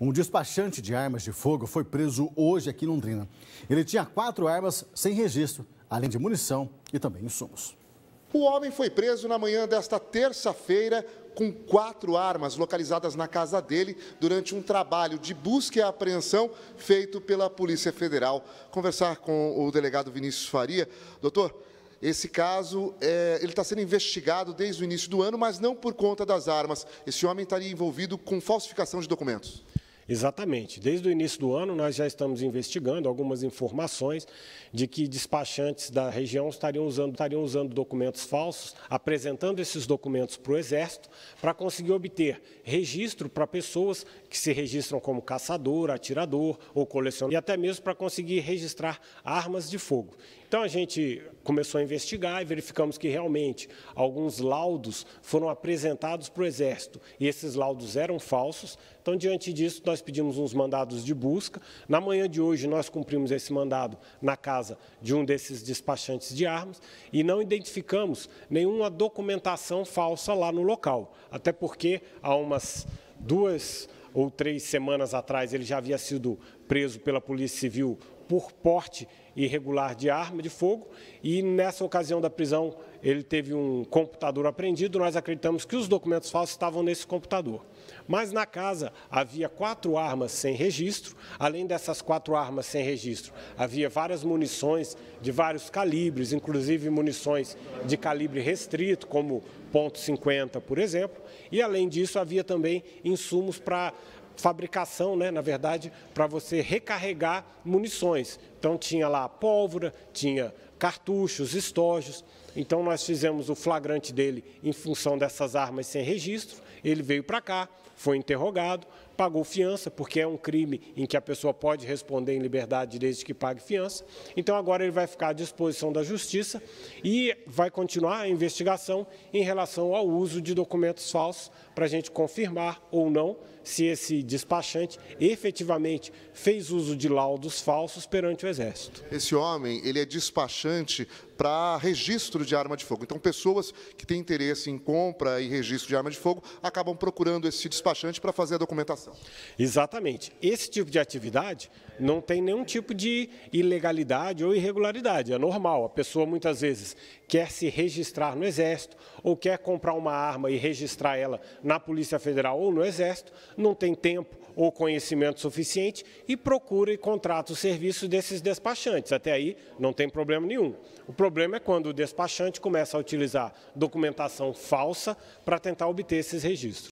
Um despachante de armas de fogo foi preso hoje aqui em Londrina. Ele tinha quatro armas sem registro, além de munição e também insumos. O homem foi preso na manhã desta terça-feira com quatro armas localizadas na casa dele durante um trabalho de busca e apreensão feito pela Polícia Federal. Conversar com o delegado Vinícius Faria. Doutor, esse caso é, ele está sendo investigado desde o início do ano, mas não por conta das armas. Esse homem estaria envolvido com falsificação de documentos. Exatamente. Desde o início do ano, nós já estamos investigando algumas informações de que despachantes da região estariam usando, estariam usando documentos falsos, apresentando esses documentos para o Exército, para conseguir obter registro para pessoas que se registram como caçador, atirador ou colecionador, e até mesmo para conseguir registrar armas de fogo. Então a gente começou a investigar e verificamos que realmente alguns laudos foram apresentados para o Exército e esses laudos eram falsos. Então, diante disso, nós nós pedimos uns mandados de busca. Na manhã de hoje, nós cumprimos esse mandado na casa de um desses despachantes de armas e não identificamos nenhuma documentação falsa lá no local. Até porque há umas duas ou três semanas atrás ele já havia sido preso pela Polícia Civil por porte irregular de arma de fogo e nessa ocasião da prisão ele teve um computador apreendido. Nós acreditamos que os documentos falsos estavam nesse computador. Mas na casa havia quatro armas sem registro. Além dessas quatro armas sem registro, havia várias munições de vários calibres, inclusive munições de calibre restrito, como .50, por exemplo. E além disso, havia também insumos para fabricação, né, na verdade, para você recarregar munições. Então tinha lá pólvora, tinha cartuchos, estojos. Então nós fizemos o flagrante dele em função dessas armas sem registro. Ele veio para cá, foi interrogado, pagou fiança, porque é um crime em que a pessoa pode responder em liberdade desde que pague fiança. Então agora ele vai ficar à disposição da justiça e vai continuar a investigação em relação ao uso de documentos falsos para a gente confirmar ou não se esse despachante efetivamente fez uso de laudos falsos perante o Exército. Esse homem, ele é despachante para registro de arma de fogo. Então, pessoas que têm interesse em compra e registro de arma de fogo acabam procurando esse despachante para fazer a documentação população. Exatamente. Esse tipo de atividade não tem nenhum tipo de ilegalidade ou irregularidade, é normal. A pessoa muitas vezes quer se registrar no Exército ou quer comprar uma arma e registrar ela na Polícia Federal ou no Exército, não tem tempo ou conhecimento suficiente e procura e contrata o serviço desses despachantes. Até aí não tem problema nenhum. O problema é quando o despachante começa a utilizar documentação falsa para tentar obter esses registros.